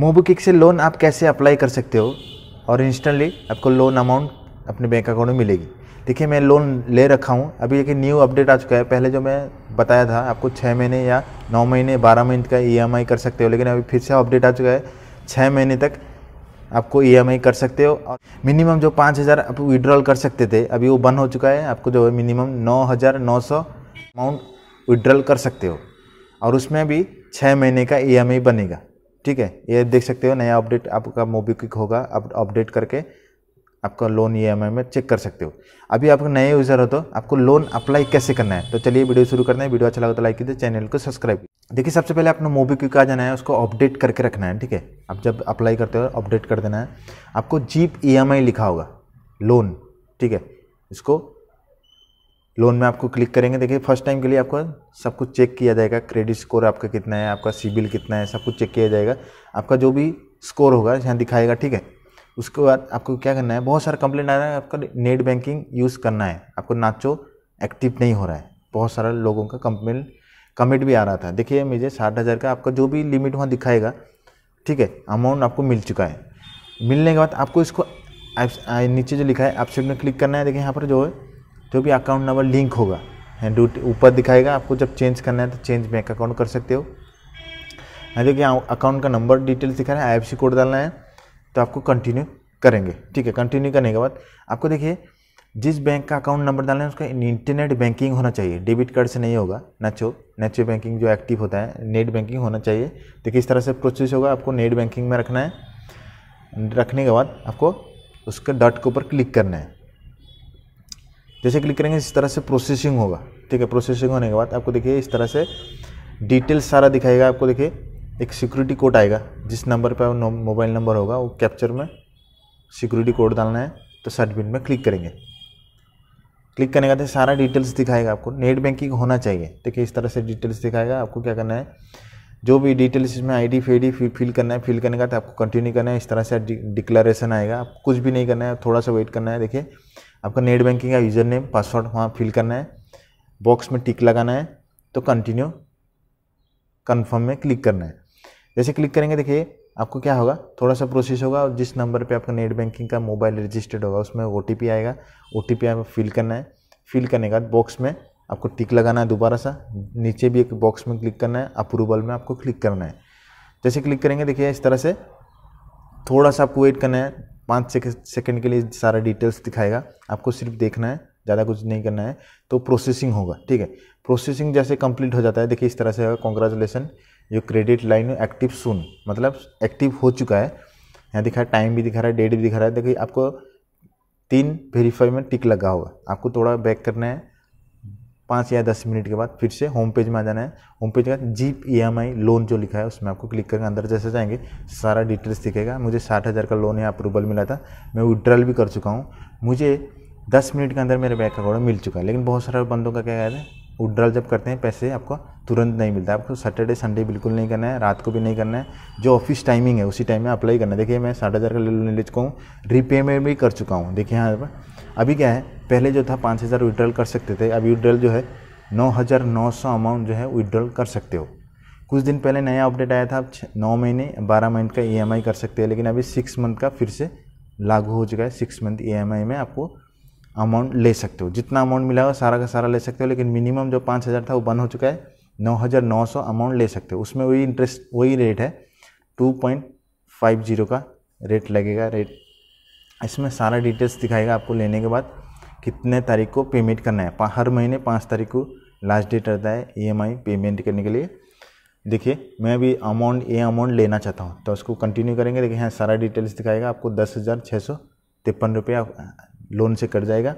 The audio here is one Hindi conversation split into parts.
मोबू किक से लोन आप कैसे अप्लाई कर सकते हो और इंस्टेंटली आपको लोन अमाउंट अपने बैंक अकाउंट में मिलेगी देखिए मैं लोन ले रखा हूँ अभी एक न्यू अपडेट आ चुका है पहले जो मैं बताया था आपको छः महीने या नौ महीने बारह महीने का ई e कर सकते हो लेकिन अभी फिर से अपडेट आ चुका है छः महीने तक आपको ई e कर सकते हो और मिनिमम जो पाँच हज़ार आप विड्रॉल कर सकते थे अभी वो बंद हो चुका है आपको जो है मिनिमम नौ हज़ार नौ सौ अमाउंट विड्रॉल कर सकते हो और उसमें भी छः महीने का ई e बनेगा ठीक है ये देख सकते हो नया अपडेट आपका मोबीक्विक होगा आप अपडेट करके आपका लोन ई एम में चेक कर सकते हो अभी आप नए यूज़र हो तो आपको लोन अप्लाई कैसे करना है तो चलिए वीडियो शुरू करना है वीडियो अच्छा लगा तो लाइक कीजिए चैनल को सब्सक्राइब देखिए सबसे पहले आपने मोबीक्विक आ जाना है उसको अपडेट करके रखना है ठीक है आप जब अप्लाई करते हो अपडेट कर देना है आपको जीप ई लिखा होगा लोन ठीक है इसको लोन में आपको क्लिक करेंगे देखिए फर्स्ट टाइम के लिए आपको सब कुछ चेक किया जाएगा क्रेडिट स्कोर आपका कितना है आपका सिबिल कितना है सब कुछ चेक किया जाएगा आपका जो भी स्कोर होगा यहाँ दिखाएगा ठीक है उसके बाद आपको क्या करना है बहुत सारा कंप्लेंट आ रहा है आपका नेट बैंकिंग यूज़ करना है आपको नाचो एक्टिव नहीं हो रहा है बहुत सारा लोगों का कंप्लेंट कमिट भी आ रहा था देखिए मुझे साठ हज़ार का आपका जो भी लिमिट वहाँ दिखाएगा ठीक है अमाउंट आपको मिल चुका है मिलने के बाद आपको इसको नीचे जो लिखा है आप में क्लिक करना है देखिए यहाँ पर जो है तो भी अकाउंट नंबर लिंक होगा हैंड ऊपर दिखाएगा आपको जब चेंज करना है तो चेंज बैंक अकाउंट कर सकते हो हाँ देखिए अकाउंट का नंबर डिटेल्स दिखा रहे हैं आई कोड डालना है तो आपको कंटिन्यू करेंगे ठीक है कंटिन्यू करने के बाद आपको देखिए जिस बैंक का अकाउंट नंबर डालना है उसका इंटरनेट बैंकिंग होना चाहिए डेबिट कार्ड से नहीं होगा नेचो नेचो बैंकिंग जो एक्टिव होता है नेट बैंकिंग होना चाहिए तो किस तरह से प्रोसेस होगा आपको नेट बैंकिंग में रखना है रखने के बाद आपको उसके डॉट के ऊपर क्लिक करना है जैसे क्लिक करेंगे इस तरह से प्रोसेसिंग होगा ठीक है प्रोसेसिंग होने के बाद आपको देखिए इस तरह से डिटेल्स सारा दिखाएगा आपको देखिए एक सिक्योरिटी कोड आएगा जिस नंबर पर मोबाइल नंबर होगा वो कैप्चर में सिक्योरिटी कोड डालना है तो सबमिट में क्लिक करेंगे क्लिक करने के बाद सारा डिटेल्स दिखाएगा आपको नेट बैंकिंग होना चाहिए ठीक है इस तरह से डिटेल्स दिखाएगा आपको क्या करना है जो भी डिटेल्स इसमें आई डी फेडी फिल करना है फिल करने का तो आपको कंटिन्यू करना है इस तरह से डिक्लेरेशन आएगा आपको कुछ भी नहीं करना है थोड़ा सा वेट करना है देखिए आपका नेट बैंकिंग का यूज़र नेम पासवर्ड वहाँ फिल करना है बॉक्स में टिक लगाना है तो कंटिन्यू कन्फर्म में क्लिक करना है जैसे क्लिक करेंगे देखिए आपको क्या होगा थोड़ा सा प्रोसेस होगा और जिस नंबर पे आपका नेट बैंकिंग का मोबाइल रजिस्टर्ड होगा उसमें ओ आएगा ओ टी आपको फिल करना है फिल करने के बाद बॉक्स में आपको टिक लगाना है दोबारा सा नीचे भी एक बॉक्स में क्लिक करना है अप्रूवल में आपको क्लिक करना है जैसे क्लिक करेंगे देखिए इस तरह से थोड़ा सा आपको वेट करना है पाँच सेकंड के लिए सारा डिटेल्स दिखाएगा आपको सिर्फ देखना है ज़्यादा कुछ नहीं करना है तो प्रोसेसिंग होगा ठीक है प्रोसेसिंग जैसे कंप्लीट हो जाता है देखिए इस तरह से होगा कॉन्ग्रेचुलेसन जो क्रेडिट लाइन एक्टिव सुन मतलब एक्टिव हो चुका है यहाँ दिखा टाइम भी दिखा रहा है डेट भी दिखा रहा है देखिए आपको तीन वेरीफाई में टिक लगा होगा आपको थोड़ा बैक करना है पाँच या दस मिनट के बाद फिर से होम पेज में आ जाना है होम पेज का जीप ई एम आई लोन जो लिखा है उसमें आपको क्लिक करके अंदर जैसे जाएंगे सारा डिटेल्स दिखेगा मुझे साठ हज़ार का लोन या अप्रूवल मिला था मैं विड्रॉल भी कर चुका हूँ मुझे दस मिनट के अंदर मेरे बैंक अकाउंट मिल चुका है लेकिन बहुत सारे बंदों का क्या कहते हैं विड्रॉल जब करते हैं पैसे आपको तुरंत नहीं मिलता आपको सैटरडे संडे बिल्कुल नहीं करना है रात को भी नहीं करना है जो ऑफिस टाइमिंग है उसी टाइम में अप्लाई करना है देखिए मैं साठ हज़ार का ले ले चुका हूँ रीपेमेंट भी कर चुका हूँ देखिए यहाँ पर अभी क्या है पहले जो था पाँच हज़ार विड्रॉल कर सकते थे अभी विड्रॉल जो है नौ हज़ार नौ सौ अमाउंट जो है विड्रॉल कर सकते हो कुछ दिन पहले नया अपडेट आया था आप नौ महीने बारह मंथ का ई e कर सकते हैं लेकिन अभी सिक्स मंथ का फिर से लागू हो चुका है सिक्स मंथ ई में आपको अमाउंट ले सकते हो जितना अमाउंट मिला हो सारा का सारा ले सकते हो लेकिन मिनिमम जो पाँच हज़ार था वो बंद हो चुका है नौ हज़ार नौ सौ अमाउंट ले सकते हो उसमें वही इंटरेस्ट वही रेट है टू पॉइंट फाइव जीरो का रेट लगेगा रेट इसमें सारा डिटेल्स दिखाएगा आपको लेने के बाद कितने तारीख को पेमेंट करना है हर महीने पाँच तारीख को लास्ट डेट रहता है ई e पेमेंट करने के लिए देखिए मैं भी अमाउंट ये अमाउंट लेना चाहता हूँ तो उसको कंटिन्यू करेंगे देखिए यहाँ सारा डिटेल्स दिखाएगा आपको दस हज़ार छः सौ तिरपन रुपया लोन से कट जाएगा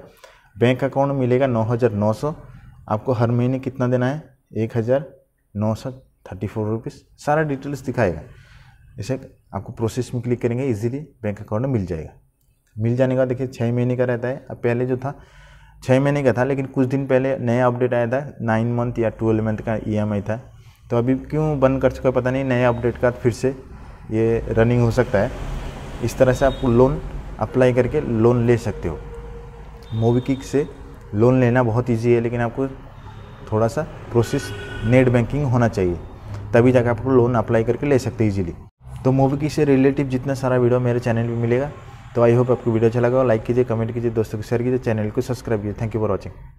बैंक अकाउंट मिलेगा नौ हज़ार नौ सौ आपको हर महीने कितना देना है एक हज़ार नौ सौ थर्टी फोर रुपीज़ सारा डिटेल्स दिखाएगा इसे आपको प्रोसेस में क्लिक करेंगे इजीली बैंक अकाउंट मिल जाएगा मिल जाने का देखिए छः महीने का रहता है अब पहले जो था छः महीने का था लेकिन कुछ दिन पहले नया अपडेट आया था नाइन मंथ या ट्वेल्व मंथ का ई e था तो अभी क्यों बंद कर चुका पता नहीं नया अपडेट का फिर से ये रनिंग हो सकता है इस तरह से आपको लोन अप्लाई करके लोन ले सकते हो मोबिक्विक से लोन लेना बहुत ईजी है लेकिन आपको थोड़ा सा प्रोसेस नेट बैंकिंग होना चाहिए तभी जाकर आप लोन अप्लाई करके ले सकते हैं इजीली तो मोबिकिक से रिलेटिव जितना सारा वीडियो मेरे चैनल पर मिलेगा तो आई होप आपको वीडियो अच्छा लगा लाइक कीजिए कमेंट कीजिए दोस्तों को शेयर कीजिए चैनल को सब्सक्राइब कीजिए थैंक यू फॉर वॉचिंग